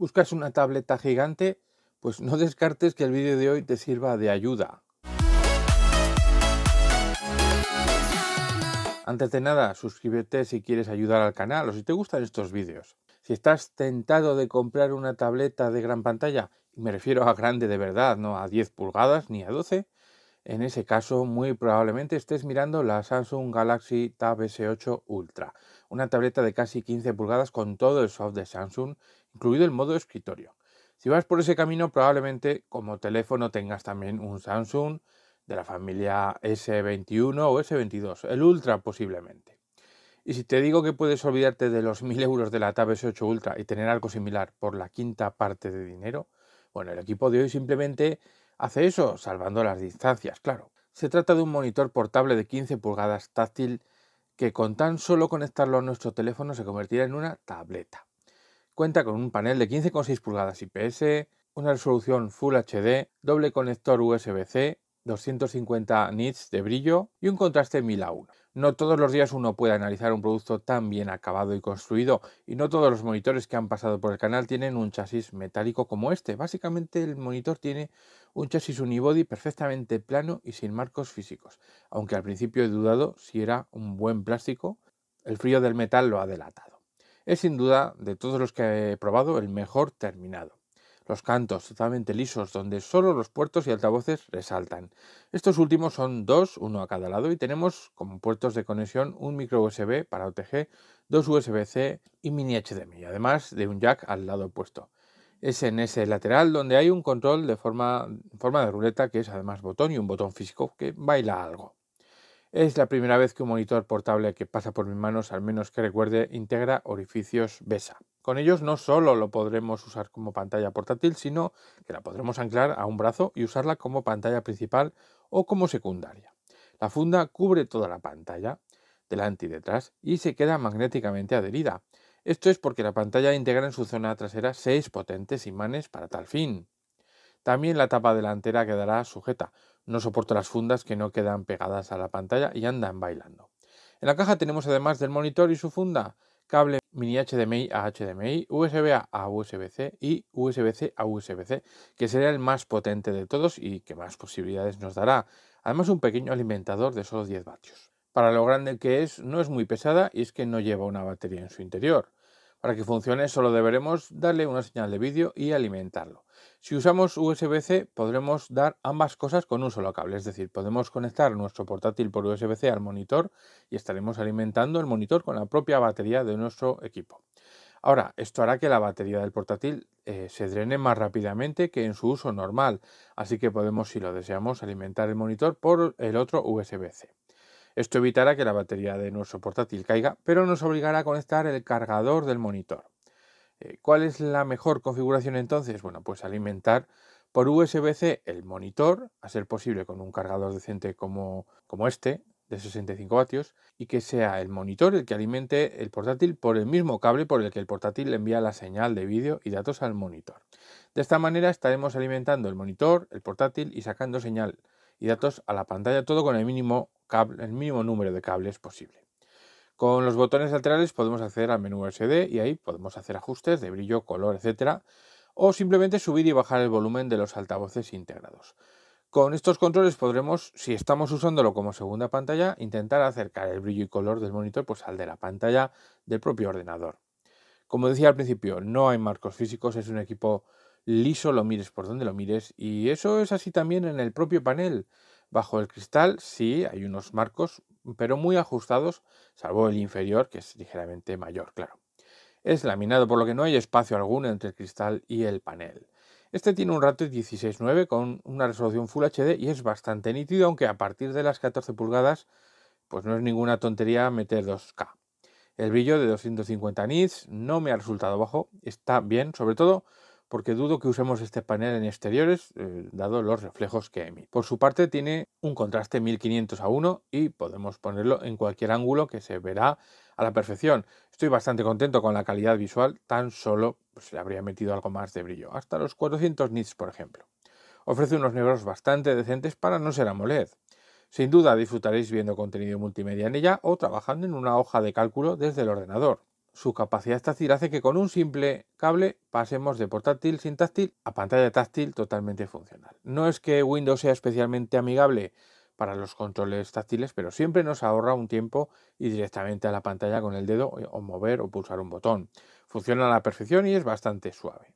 buscas una tableta gigante, pues no descartes que el vídeo de hoy te sirva de ayuda. Antes de nada, suscríbete si quieres ayudar al canal o si te gustan estos vídeos. Si estás tentado de comprar una tableta de gran pantalla, y me refiero a grande de verdad, no a 10 pulgadas ni a 12, en ese caso muy probablemente estés mirando la Samsung Galaxy Tab S8 Ultra, una tableta de casi 15 pulgadas con todo el software de Samsung incluido el modo escritorio. Si vas por ese camino, probablemente como teléfono tengas también un Samsung de la familia S21 o S22, el Ultra posiblemente. Y si te digo que puedes olvidarte de los 1.000 euros de la Tab S8 Ultra y tener algo similar por la quinta parte de dinero, bueno, el equipo de hoy simplemente hace eso, salvando las distancias, claro. Se trata de un monitor portable de 15 pulgadas táctil que con tan solo conectarlo a nuestro teléfono se convertirá en una tableta. Cuenta con un panel de 15,6 pulgadas IPS, una resolución Full HD, doble conector USB-C, 250 nits de brillo y un contraste 1000 a 1. No todos los días uno puede analizar un producto tan bien acabado y construido, y no todos los monitores que han pasado por el canal tienen un chasis metálico como este. Básicamente el monitor tiene un chasis unibody perfectamente plano y sin marcos físicos, aunque al principio he dudado si era un buen plástico, el frío del metal lo ha delatado. Es sin duda, de todos los que he probado, el mejor terminado. Los cantos totalmente lisos, donde solo los puertos y altavoces resaltan. Estos últimos son dos, uno a cada lado, y tenemos como puertos de conexión un micro USB para OTG, dos USB-C y mini HDMI, además de un jack al lado opuesto. Es en ese lateral donde hay un control de forma, forma de ruleta, que es además botón y un botón físico que baila algo. Es la primera vez que un monitor portable que pasa por mis manos, al menos que recuerde, integra orificios BESA. Con ellos no solo lo podremos usar como pantalla portátil, sino que la podremos anclar a un brazo y usarla como pantalla principal o como secundaria. La funda cubre toda la pantalla, delante y detrás, y se queda magnéticamente adherida. Esto es porque la pantalla integra en su zona trasera seis potentes imanes para tal fin. También la tapa delantera quedará sujeta, no soporto las fundas que no quedan pegadas a la pantalla y andan bailando. En la caja tenemos además del monitor y su funda, cable mini HDMI a HDMI, USB-A a USB-C y USB-C a USB-C, que será el más potente de todos y que más posibilidades nos dará. Además un pequeño alimentador de solo 10 vatios. Para lo grande que es, no es muy pesada y es que no lleva una batería en su interior. Para que funcione solo deberemos darle una señal de vídeo y alimentarlo. Si usamos USB-C podremos dar ambas cosas con un solo cable, es decir, podemos conectar nuestro portátil por USB-C al monitor y estaremos alimentando el monitor con la propia batería de nuestro equipo. Ahora, esto hará que la batería del portátil eh, se drene más rápidamente que en su uso normal, así que podemos, si lo deseamos, alimentar el monitor por el otro USB-C. Esto evitará que la batería de nuestro portátil caiga, pero nos obligará a conectar el cargador del monitor. Eh, ¿Cuál es la mejor configuración entonces? Bueno, pues alimentar por USB-C el monitor, a ser posible con un cargador decente como, como este, de 65 w y que sea el monitor el que alimente el portátil por el mismo cable por el que el portátil envía la señal de vídeo y datos al monitor. De esta manera estaremos alimentando el monitor, el portátil y sacando señal y datos a la pantalla, todo con el mínimo, cable, el número de cables posible. Con los botones laterales podemos acceder al menú SD y ahí podemos hacer ajustes de brillo, color, etcétera, o simplemente subir y bajar el volumen de los altavoces integrados. Con estos controles podremos, si estamos usándolo como segunda pantalla, intentar acercar el brillo y color del monitor pues, al de la pantalla del propio ordenador. Como decía al principio, no hay marcos físicos, es un equipo liso, lo mires por donde lo mires, y eso es así también en el propio panel. Bajo el cristal sí hay unos marcos, pero muy ajustados, salvo el inferior, que es ligeramente mayor, claro. Es laminado, por lo que no hay espacio alguno entre el cristal y el panel. Este tiene un ratio 16.9 con una resolución Full HD y es bastante nítido, aunque a partir de las 14 pulgadas, pues no es ninguna tontería meter 2K. El brillo de 250 nits no me ha resultado bajo, está bien, sobre todo porque dudo que usemos este panel en exteriores, eh, dado los reflejos que emite. Por su parte, tiene un contraste 1500 a 1 y podemos ponerlo en cualquier ángulo que se verá a la perfección. Estoy bastante contento con la calidad visual, tan solo se pues, le habría metido algo más de brillo, hasta los 400 nits, por ejemplo. Ofrece unos negros bastante decentes para no ser AMOLED. Sin duda disfrutaréis viendo contenido multimedia en ella o trabajando en una hoja de cálculo desde el ordenador. Su capacidad táctil hace que con un simple cable pasemos de portátil sin táctil a pantalla táctil totalmente funcional. No es que Windows sea especialmente amigable para los controles táctiles, pero siempre nos ahorra un tiempo y directamente a la pantalla con el dedo eh, o mover o pulsar un botón. Funciona a la perfección y es bastante suave.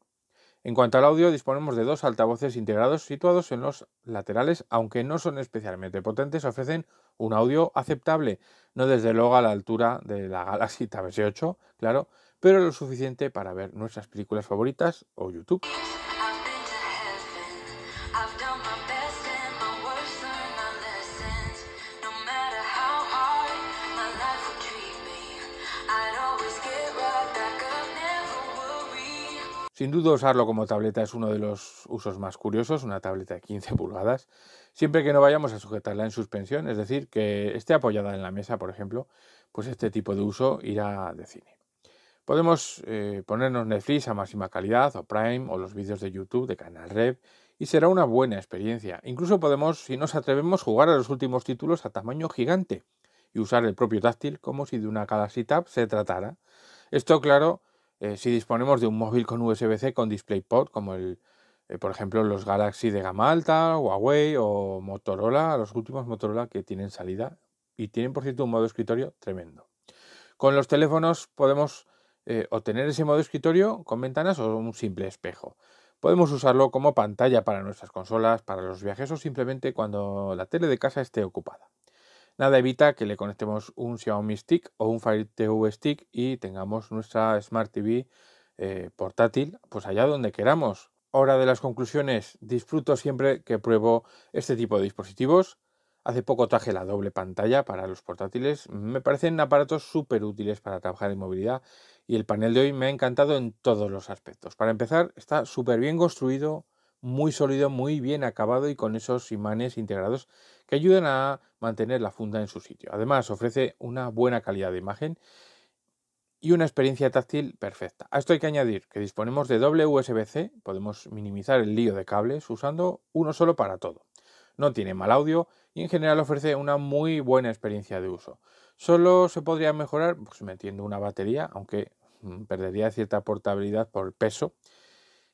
En cuanto al audio, disponemos de dos altavoces integrados situados en los laterales, aunque no son especialmente potentes, ofrecen un audio aceptable, no desde luego a la altura de la Galaxy Tab S8, claro, pero lo suficiente para ver nuestras películas favoritas o YouTube. Sin duda usarlo como tableta es uno de los usos más curiosos, una tableta de 15 pulgadas, siempre que no vayamos a sujetarla en suspensión, es decir, que esté apoyada en la mesa, por ejemplo, pues este tipo de uso irá de cine. Podemos eh, ponernos Netflix a máxima calidad o Prime o los vídeos de YouTube de Canal Rev y será una buena experiencia. Incluso podemos, si nos atrevemos, jugar a los últimos títulos a tamaño gigante y usar el propio táctil como si de una Galaxy se tratara. Esto, claro, eh, si disponemos de un móvil con USB-C con DisplayPort, como el, eh, por ejemplo los Galaxy de gama alta, Huawei o Motorola, los últimos Motorola que tienen salida y tienen por cierto un modo escritorio tremendo. Con los teléfonos podemos eh, obtener ese modo escritorio con ventanas o un simple espejo. Podemos usarlo como pantalla para nuestras consolas, para los viajes o simplemente cuando la tele de casa esté ocupada. Nada evita que le conectemos un Xiaomi Stick o un Fire TV Stick y tengamos nuestra Smart TV eh, portátil pues allá donde queramos. Hora de las conclusiones. Disfruto siempre que pruebo este tipo de dispositivos. Hace poco traje la doble pantalla para los portátiles. Me parecen aparatos súper útiles para trabajar en movilidad y el panel de hoy me ha encantado en todos los aspectos. Para empezar, está súper bien construido, muy sólido, muy bien acabado y con esos imanes integrados que ayudan a mantener la funda en su sitio. Además, ofrece una buena calidad de imagen y una experiencia táctil perfecta. A esto hay que añadir que disponemos de doble USB-C, podemos minimizar el lío de cables usando uno solo para todo. No tiene mal audio y en general ofrece una muy buena experiencia de uso. Solo se podría mejorar pues, metiendo una batería, aunque mm, perdería cierta portabilidad por peso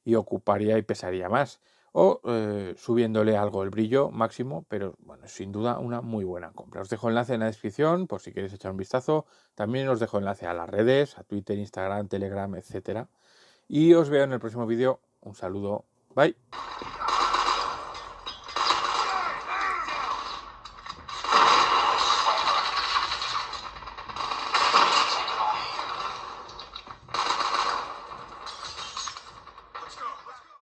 y ocuparía y pesaría más o eh, subiéndole algo el brillo máximo, pero bueno, sin duda una muy buena compra. Os dejo enlace en la descripción por si queréis echar un vistazo. También os dejo enlace a las redes, a Twitter, Instagram, Telegram, etc. Y os veo en el próximo vídeo. Un saludo. Bye.